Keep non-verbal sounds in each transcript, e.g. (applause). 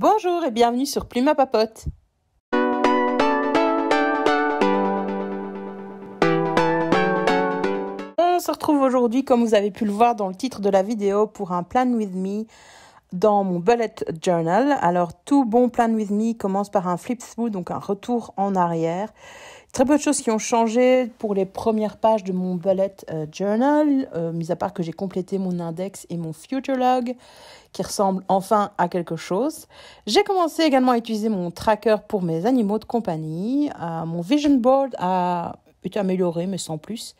Bonjour et bienvenue sur Pluma Papote. On se retrouve aujourd'hui, comme vous avez pu le voir dans le titre de la vidéo, pour un plan with me dans mon bullet journal. Alors tout bon plan with me commence par un flip through, donc un retour en arrière. Très peu de choses qui ont changé pour les premières pages de mon bullet euh, journal, euh, mis à part que j'ai complété mon index et mon future log, qui ressemble enfin à quelque chose. J'ai commencé également à utiliser mon tracker pour mes animaux de compagnie. Euh, mon vision board a été amélioré, mais sans plus.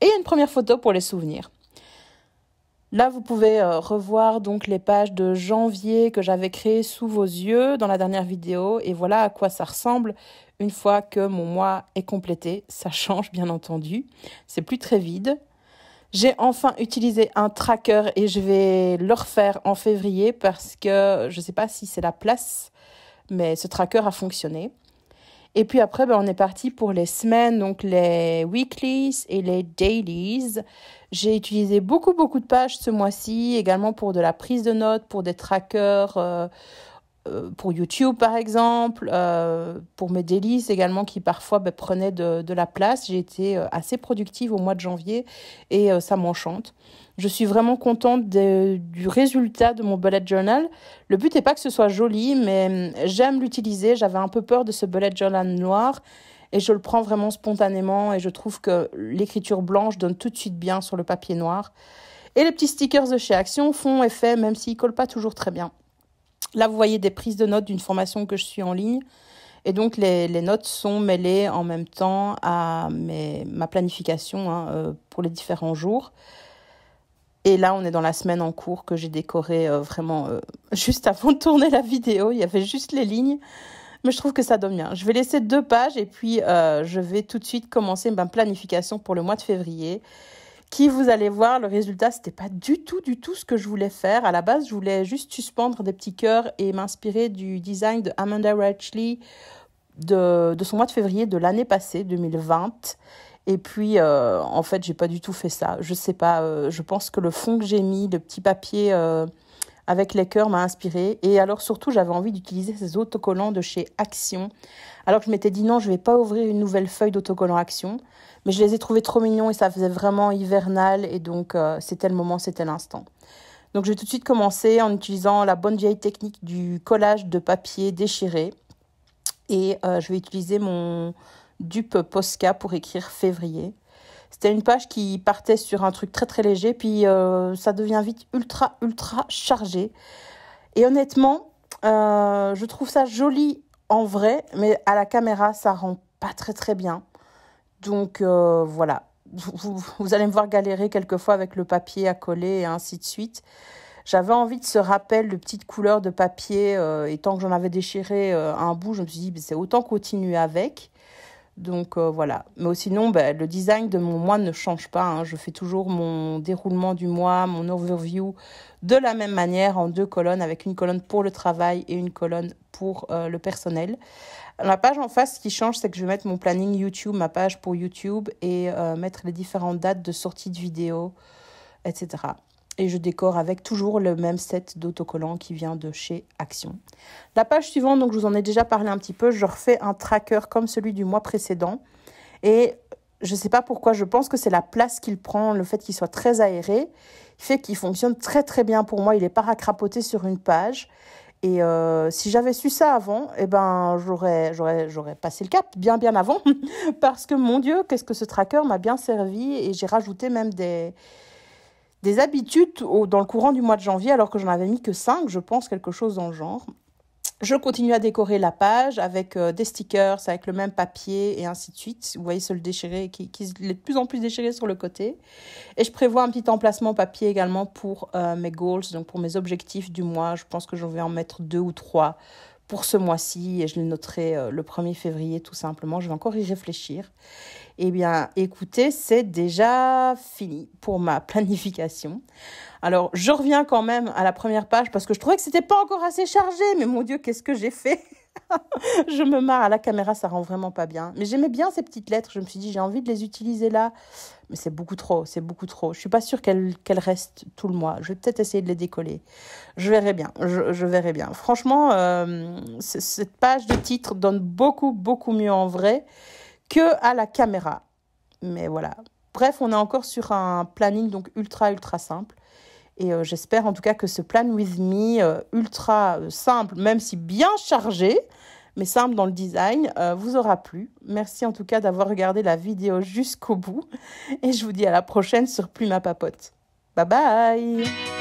Et une première photo pour les souvenirs. Là, vous pouvez euh, revoir donc les pages de janvier que j'avais créées sous vos yeux dans la dernière vidéo et voilà à quoi ça ressemble une fois que mon mois est complété. Ça (laughs) change bien entendu, c'est plus très vide. J'ai enfin utilisé un tracker et je vais le refaire en février parce que je ne sais pas si c'est la place, mais ce tracker a fonctionné. Et puis après, ben, on est parti pour les semaines, donc les weeklies et les dailies. J'ai utilisé beaucoup, beaucoup de pages ce mois-ci, également pour de la prise de notes, pour des trackers. Euh, euh, pour YouTube par exemple, euh, pour mes délices également qui parfois ben, prenaient de, la place. J'ai été euh, assez productive au mois de janvier et ça m'enchante. Je suis vraiment contente du résultat de mon bullet journal. Le but n'est pas que ce soit joli, mais hum, j'aime l'utiliser. J'avais un peu peur de ce bullet journal noir et je le prends vraiment spontanément et je trouve que l'écriture blanche donne tout de suite bien sur le papier noir. Et les petits stickers de chez Action font effet même s'ils collent pas toujours très bien. Là, vous voyez des prises de notes d'une formation que je suis en ligne. Et donc, les, les notes sont mêlées en même temps à mes, ma planification hein, euh, pour les différents jours. Et là, on est dans la semaine en cours que j'ai décorée euh, vraiment euh, (laughs) juste avant de tourner la vidéo. Il y avait juste les lignes. Mais je trouve que ça donne bien. Je vais laisser deux pages et puis je vais tout de suite commencer ma planification pour le mois de février qui, vous allez voir, le résultat, c'était pas du tout, du tout ce que je voulais faire. À la base, je voulais juste suspendre des petits cœurs et m'inspirer du design de Amanda Ratchley de, son mois de février de l'année passée, 2020. Et puis, euh, en fait, j'ai pas du tout fait ça. Je sais pas, euh, je pense que le fond que j'ai mis, le petit papier... Euh, avec les cœurs m'a inspiré. Et alors surtout, j'avais envie d'utiliser ces autocollants de chez Action. Alors que je m'étais dit non, je ne vais pas ouvrir une nouvelle feuille d'autocollants Action. Mais je les ai trouvés trop mignons et ça faisait vraiment hivernal. Et donc, euh, c'était le moment, c'était l'instant. Donc, j'ai tout de suite commencé en utilisant la bonne vieille technique du collage de papier déchiré. Et euh, je vais utiliser mon dupe Posca pour écrire février. C'était une page qui partait sur un truc très très léger, puis euh, ça devient vite ultra ultra chargé. Et honnêtement, euh, je trouve ça joli en vrai, mais à la caméra, ça rend pas très très bien. Donc euh, voilà, vous, allez me voir galérer quelquefois avec le papier à coller et ainsi de suite. J'avais envie de ce rappel de petites couleurs de papier, et tant que j'en avais déchiré un bout, je me suis dit, c'est autant continuer avec. Donc euh, voilà. Mais sinon, ben, le design de mon mois ne change pas. Hein. Je fais toujours mon déroulement du mois, mon overview de la même manière en deux colonnes, avec une colonne pour le travail et une colonne pour euh, le personnel. La page en face, ce qui change, c'est que je vais mettre mon planning YouTube, ma page pour YouTube et euh, mettre les différentes dates de sortie de vidéos, etc et je décore avec toujours le même set d'autocollants qui vient de chez Action. La page suivante, donc je vous en ai déjà parlé un petit peu, je refais un tracker comme celui du mois précédent et je ne sais pas pourquoi, je pense que c'est la place qu'il prend, le fait qu'il soit très aéré, fait qu'il fonctionne très très bien pour moi, il n'est pas racrapoté sur une page. Et euh, si j'avais su ça avant, eh ben j'aurais j'aurais j'aurais passé le cap bien bien avant (laughs) parce que mon dieu, qu'est-ce que ce tracker m'a bien servi et j'ai rajouté même des des habitudes dans le courant du mois de janvier, alors que j'en avais mis que 5, je pense, quelque chose dans le genre. Je continue à décorer la page avec euh, des stickers, avec le même papier et ainsi de suite. Vous voyez, se le déchirer, qui, est de plus en plus déchiré sur le côté. Et je prévois un petit emplacement papier également pour euh, mes goals, donc pour mes objectifs du mois. Je pense que je vais en mettre deux ou trois pour ce mois-ci et je le noterai euh, le 1er février tout simplement. Je vais encore y réfléchir. Eh bien, écoutez, c'est déjà fini pour ma (laughs) planification. Alors, je reviens quand même à la première page parce que je trouvais que c'était pas encore assez chargé, mais mon Dieu, qu'est-ce que j'ai fait (laughs) je me marre à la caméra, ça rend vraiment pas bien. Mais j'aimais bien ces petites lettres. Je me suis dit, j'ai envie de les utiliser là. Mais c'est beaucoup trop, c'est beaucoup trop. Je suis pas sûre qu'elles restent tout le mois. Je vais peut-être essayer de les décoller. Je verrai bien, je, je verrai bien. Franchement, euh, cette page de titre donne beaucoup, beaucoup mieux en vrai que à la caméra. Mais voilà. Bref, on est encore sur un planning donc ultra, ultra simple. Et euh, j'espère en tout cas que ce plan with me, euh, ultra euh, simple, même si bien chargé, mais simple dans le design, vous aura plu. Merci en tout cas d'avoir regardé la vidéo jusqu'au bout. Et je vous dis à la prochaine sur Plume à Papote. Bye bye